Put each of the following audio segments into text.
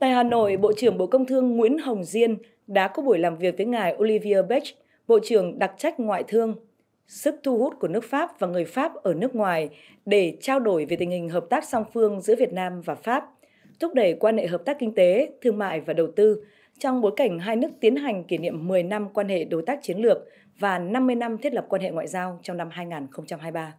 Tại Hà Nội, Bộ trưởng Bộ Công Thương Nguyễn Hồng Diên đã có buổi làm việc với ngài Olivier Beck, Bộ trưởng đặc trách ngoại thương, sức thu hút của nước Pháp và người Pháp ở nước ngoài để trao đổi về tình hình hợp tác song phương giữa Việt Nam và Pháp, thúc đẩy quan hệ hợp tác kinh tế, thương mại và đầu tư trong bối cảnh hai nước tiến hành kỷ niệm 10 năm quan hệ đối tác chiến lược và 50 năm thiết lập quan hệ ngoại giao trong năm 2023.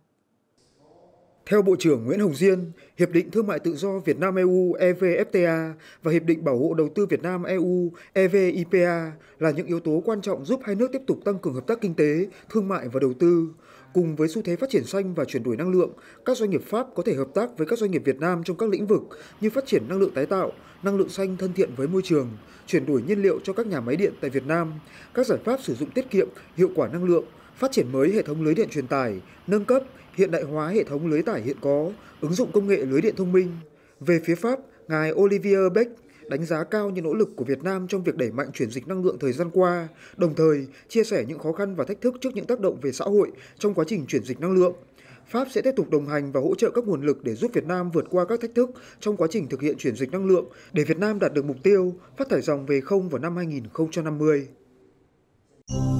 Theo Bộ trưởng Nguyễn Hồng Diên, Hiệp định Thương mại Tự do Việt Nam EU EVFTA và Hiệp định Bảo hộ Đầu tư Việt Nam EU EVIPA là những yếu tố quan trọng giúp hai nước tiếp tục tăng cường hợp tác kinh tế, thương mại và đầu tư. Cùng với xu thế phát triển xanh và chuyển đổi năng lượng, các doanh nghiệp Pháp có thể hợp tác với các doanh nghiệp Việt Nam trong các lĩnh vực như phát triển năng lượng tái tạo, năng lượng xanh thân thiện với môi trường, chuyển đổi nhiên liệu cho các nhà máy điện tại Việt Nam, các giải pháp sử dụng tiết kiệm, hiệu quả năng lượng, phát triển mới hệ thống lưới điện truyền tải, nâng cấp, hiện đại hóa hệ thống lưới tải hiện có, ứng dụng công nghệ lưới điện thông minh. Về phía Pháp, ngài Olivier Beck đánh giá cao những nỗ lực của Việt Nam trong việc đẩy mạnh chuyển dịch năng lượng thời gian qua, đồng thời chia sẻ những khó khăn và thách thức trước những tác động về xã hội trong quá trình chuyển dịch năng lượng. Pháp sẽ tiếp tục đồng hành và hỗ trợ các nguồn lực để giúp Việt Nam vượt qua các thách thức trong quá trình thực hiện chuyển dịch năng lượng để Việt Nam đạt được mục tiêu phát thải dòng về không vào năm 2050.